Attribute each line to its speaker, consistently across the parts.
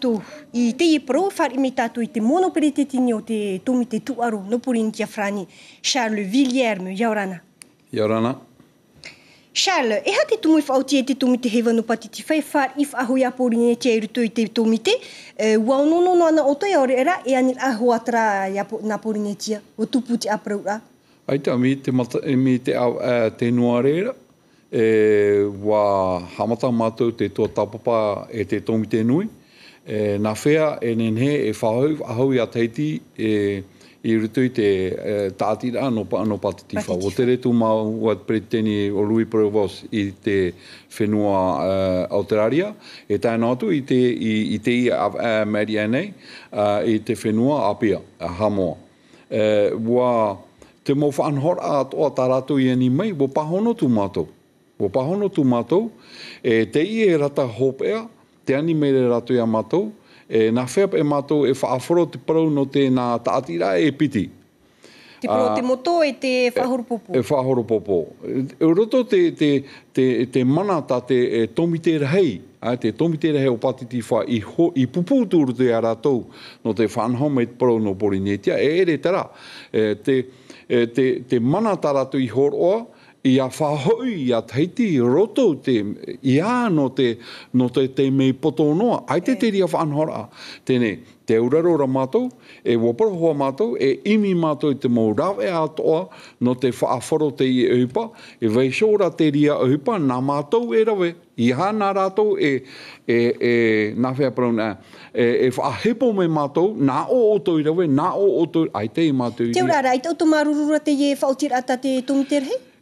Speaker 1: Tu i te i whare me tātou i te mono perete tini o te tomi te tuaro no purin tia frani, Charles Villierme, iaurana. Iaurana. Charles, e ha te tumu i whaoti e te tomi te hewa no pati te whai whare i whaho i apurin e tia iruto i te tomi te, eh, ua onono no ana oto i ore era e anil aho atara i apurin e tia, o puti te apurau a.
Speaker 2: Aita, mi te, mata, eh, mi te, au, uh, te noareira, e wa hamata mātou te tō tapapa e te tōngi te nui e, nā whea e nenhe e whahau a hau ia teiti e, i rutu i te e, tātira no, no patitifa. O te retu mā ua preteni o Rui Provos i te whenua uh, e, Aotearia, e tāna atu i te i, i te i a, a Marianne, uh, i te whenua Apia, a Hamoa. E, ua te mō whanhora a toa tarato i eni mai, wā pahono tu mātou. Wā pahono tu mātou, e te i e rata hopea, te ani me re rato i amato, e nga whea e mato e whaaforo te parau no te nga taatira e piti. Te pro ah, te
Speaker 1: moto e te e- popo.
Speaker 2: E popo. E roto te, te, te, te mana ta te e tomitera hei, te tomitera hei o patiti wha i, ho, i pupu tūru te aratou no te whanho me te parau no Borinetia, e ere tara. E, te, e, te, te mana ta ratu i horoa, i a whahoi i a teiti i roto te i a no te, no te, te mei poto noa. Ai te teiri a whanhora. Tēnei, te urarora mātou, e waparahua mātou, e imi mātou i te mōrawe atoa no te whaaforo te i e upa, e weishora te ria upa, nā mātou e rawe, i hana rātou e, e, e nā whea parauna, e, e whaahepo me mātou, nā o oto i rawe, nā o oto, ai te i mātou. Te urara,
Speaker 1: ai tautu marurura te i e whaotirata te tumiterhe? Te urara,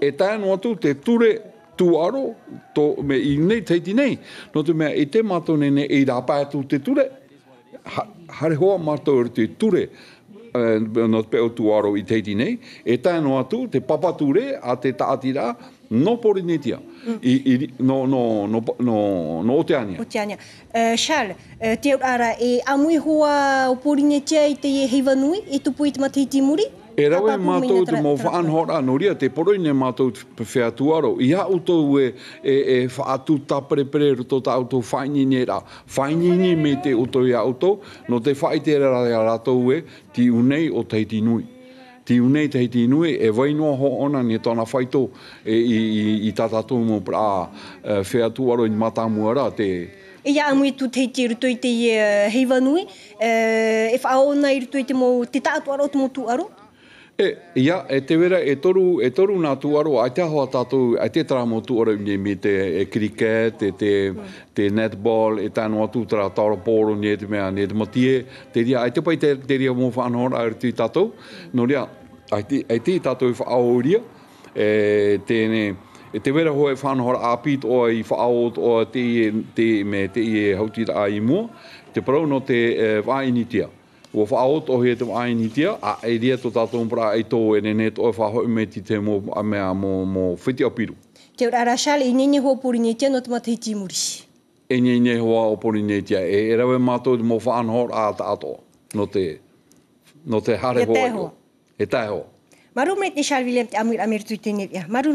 Speaker 2: E tāna atu te ture tuaro to me i nei teiti nei. No te mea i e te mato nene i e rā pā atu te ture. Ha, hare hoa mato ur te ture uh, no te peo tuaro i teiti nei. E tāna atu te ture a te taatira no porinitia. Mm. I, no, no, no, no, no oteania.
Speaker 1: Oteania. Uh, Charles, uh, te ara, e amui hoa o porinitia i te hei vanui i tupu i te matei timuri? Uh, E rau e mātou te mō
Speaker 2: whaan hōra anuria, te poro i ne mātou te whiatuaro. I ha utou e, e, e whaatu tapere pere ruto ta utou whaini ne rā. Whaini ne me te utou i autou, no te whai te rā rā rātou e, ti unei o teiti nui. Ti unei teiti nui e vainua ho ona ni tōna whaito e, i, i, i tatatou mō pra e, whiatuaro i mata rā te...
Speaker 1: E ia amui tu te te ruto i te heiwanui, e, e, e whaona i ruto i te mō te tātuaro o te mō tuaro,
Speaker 2: E, ia, e te vera, e toru, e toru nā tuaro, ai te ahoa tātou, ai te tāmo tuaro ni mi te e cricket, e te, te netball, e tānu atu tāra tāra pōro ni e te mea, ni e te matie, te ria, ai te pai te, te ria mōwha anhora, ai te tātou, no ria, ai te, ai te tātou i whaauria, e tēne, e te vera hoa e whanohora apit o i whaaot o te, te, me te i e hautira a i mua, te parau no te e, vāinitia. Ua wha o tohi e te aini tia, a e ria tō tātou mpura e tō e nene tō e wha hoi me ti te mō a mea mō whiti o piru.
Speaker 1: Te ora rashali, i nene hoa pori nei tia no te matai ti muri.
Speaker 2: E nene hoa o pori nei tia, e e rawe mātou te mō wha anhor a ta ato, no te, no te hare hoa. E tae hoa. E tae hoa.
Speaker 1: Maru mei te te amir amir tui tenevia. Maru